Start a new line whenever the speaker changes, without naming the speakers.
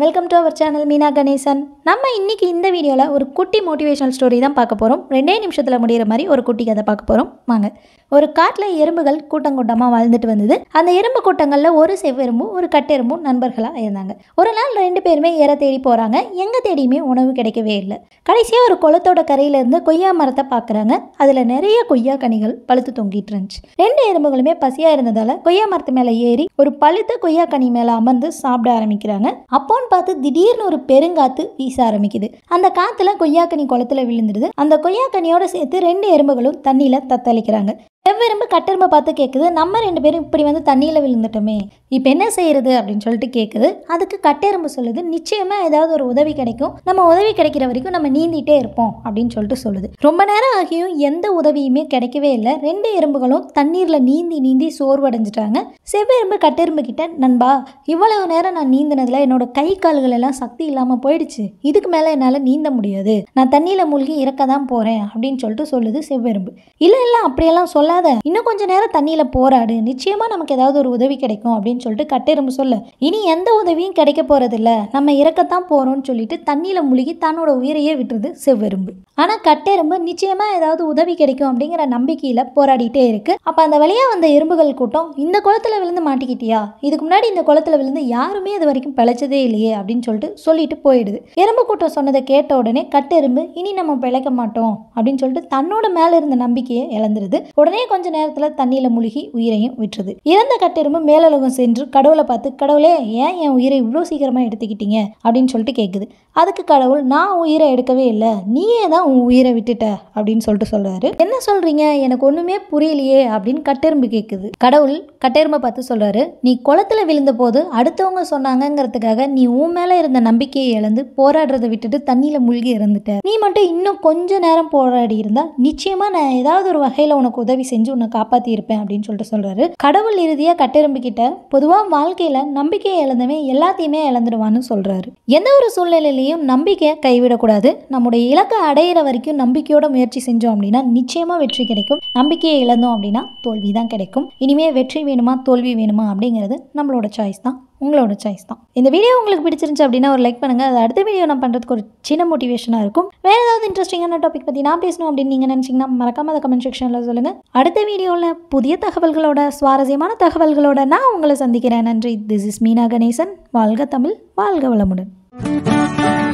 welcome to our channel Meena Ganesan நம்ம இன்றைக்கி இந்த வீடியோவில் ஒரு குட்டி மோட்டிவேஷனல் ஸ்டோரி தான் பார்க்க போகிறோம் ரெண்டே நிமிஷத்தில் முடிகிற மாதிரி ஒரு குட்டி கதை பார்க்க போகிறோம் வாங்க ஒரு காட்டில் எறும்புகள் கூட்டம் கூட்டமாக வாழ்ந்துட்டு வந்தது அந்த எறும்பு கூட்டங்களில் ஒரு செவ்வெரும்பும் ஒரு கட்டெரும்பும் நண்பர்களாக இருந்தாங்க ஒரு நாள் ரெண்டு பேருமே ஏற தேடி போகிறாங்க எங்கே தேடியுமே உணவு கிடைக்கவே இல்லை கடைசியாக ஒரு குளத்தோட கரையிலேருந்து கொய்யா மரத்தை பார்க்குறாங்க அதில் நிறைய கொய்யா கனிகள் பழுத்து தொங்கிட்டு இருந்துச்சு ரெண்டு எறும்புகளுமே பசியாக இருந்ததால் கொய்யா மரத்து மேலே ஏறி ஒரு பழுத்த கொய்யா கனி மேலே அமர்ந்து சாப்பிட ஆரம்பிக்கிறாங்க அப்போ அப்போன்னு பார்த்து திடீர்னு ஒரு பெருங்காத்து வீச ஆரம்பிக்குது அந்த காத்துல கொய்யாக்கனி குளத்துல விழுந்துருது அந்த கொய்யாக்கனியோட சேர்த்து ரெண்டு எறும்புகளும் தண்ணியில தத்தளிக்கிறாங்க செவ்வரும்பு கட்டெரும்பை பார்த்து கேட்குது நம்ம ரெண்டு பேரும் இப்படி வந்து தண்ணியில் விழுந்துட்டோமே இப்போ என்ன செய்யறது அப்படின்னு சொல்லிட்டு கேட்குது அதுக்கு கட்டெரும்பு சொல்லுது நிச்சயமாக ஏதாவது ஒரு உதவி கிடைக்கும் நம்ம உதவி கிடைக்கிற வரைக்கும் நம்ம நீந்திட்டே இருப்போம் அப்படின்னு சொல்லிட்டு சொல்லுது ரொம்ப நேரம் ஆகியும் எந்த உதவியுமே கிடைக்கவே இல்லை ரெண்டு எறும்புகளும் தண்ணீரில் நீந்தி நீந்தி சோர்வடைஞ்சிட்டாங்க செவ்வெரும்பு கட்டெரும்பு கிட்ட நண்பா இவ்வளவு நேரம் நான் நீந்தினதில் என்னோட கை கால்கள் எல்லாம் சக்தி இல்லாமல் போயிடுச்சு இதுக்கு மேலே என்னால் நீந்த முடியாது நான் தண்ணியில் மூழ்கி இறக்க தான் போகிறேன் அப்படின்னு சொல்லிட்டு சொல்லுது செவ்வெரும்பு இல்லை இல்லை அப்படியெல்லாம் சொல்ல விடாத இன்னும் கொஞ்ச நேரம் தண்ணியில போராடு நிச்சயமா நமக்கு ஏதாவது ஒரு உதவி கிடைக்கும் அப்படின்னு சொல்லிட்டு கட்டெரும்பு சொல்லு இனி எந்த உதவியும் கிடைக்க போறதில்ல நம்ம இறக்கத்தான் போறோம்னு சொல்லிட்டு தண்ணியில முழுகி தன்னோட உயிரையே விட்டுறது செவ்வெரும்பு ஆனா கட்டெரும்பு நிச்சயமா ஏதாவது உதவி கிடைக்கும் அப்படிங்கிற நம்பிக்கையில போராடிட்டே இருக்கு அப்ப அந்த வழியா வந்த எறும்புகள் கூட்டம் இந்த குளத்துல விழுந்து மாட்டிக்கிட்டியா இதுக்கு முன்னாடி இந்த குளத்துல விழுந்து யாருமே இது வரைக்கும் பிழைச்சதே இல்லையே அப்படின்னு சொல்லிட்டு சொல்லிட்டு போயிடுது எறும்பு கூட்டம் சொன்னதை கேட்ட உடனே கட்டெரும்பு இனி நம்ம பிழைக்க மாட்டோம் அப்படின்னு சொல்லிட்டு தன்னோட மேல இருந்த நம்பிக்கையை இழந்துருது உடனே உடனே கொஞ்ச நேரத்தில் தண்ணியில் மூழ்கி உயிரையும் விட்டுறது இறந்த கட்டெரும்பு மேலோகம் சென்று கடவுளை பார்த்து கடவுளே ஏன் என் உயிரை இவ்வளோ சீக்கிரமாக எடுத்துக்கிட்டீங்க அப்படின்னு சொல்லிட்டு கேட்குது அதுக்கு கடவுள் நான் உயிரை எடுக்கவே இல்லை நீயே தான் உன் உயிரை விட்டுட்ட அப்படின்னு சொல்லிட்டு சொல்கிறாரு என்ன சொல்கிறீங்க எனக்கு ஒன்றுமே புரியலையே அப்படின்னு கட்டெரும்பு கேட்குது கடவுள் கட்டெரும்பை பார்த்து சொல்கிறாரு நீ குளத்தில் விழுந்த போது அடுத்தவங்க சொன்னாங்கங்கிறதுக்காக நீ உன் மேலே இருந்த நம்பிக்கையை இழந்து போராடுறதை விட்டுட்டு தண்ணியில் மூழ்கி இறந்துட்ட நீ மட்டும் இன்னும் கொஞ்ச நேரம் போராடி இருந்தால் நிச்சயமாக நான் ஏதாவது ஒரு வகையில் உனக்கு உதவி செஞ்சு உன்னை காப்பாத்திருப்பேன் அப்படின்னு சொல்லிட்டு சொல்றாரு கடவுள் இறுதியாக கிட்ட பொதுவாக வாழ்க்கையில நம்பிக்கையை இழந்தவன் எல்லாத்தையுமே இழந்துடுவான்னு சொல்றாரு எந்த ஒரு சூழ்நிலையிலையும் நம்பிக்கையை கைவிடக்கூடாது நம்முடைய இலக்கை அடையிற வரைக்கும் நம்பிக்கையோட முயற்சி செஞ்சோம் அப்படின்னா நிச்சயமா வெற்றி கிடைக்கும் நம்பிக்கையை இழந்தோம் அப்படின்னா தோல்வி தான் கிடைக்கும் இனிமே வெற்றி வேணுமா தோல்வி வேணுமா அப்படிங்கிறது நம்மளோட சாய்ஸ் தான் உங்களோட சாய்ஸ் தான் இந்த வீடியோ உங்களுக்கு பிடிச்சிருந்துச்சு அப்படின்னா ஒரு லைக் பண்ணுங்கள் அது அடுத்த வீடியோ நான் பண்ணுறதுக்கு ஒரு சின்ன மோட்டிவேஷனாக இருக்கும் வேறு ஏதாவது இன்ட்ரெஸ்டிங்கான டாபிக் பற்றி நான் பேசணும் அப்படின்னு நீங்கள் நினச்சிங்கன்னா மறக்காம அதை கமெண்ட் செக்ஷனில் சொல்லுங்கள் அடுத்த வீடியோவில் புதிய தகவல்களோட சுவாரஸ்யமான தகவல்களோட நான் உங்களை சந்திக்கிறேன் நன்றி திஸ் இஸ் மீனா கணேசன் வாழ்க தமிழ் வாழ்க வளமுடன்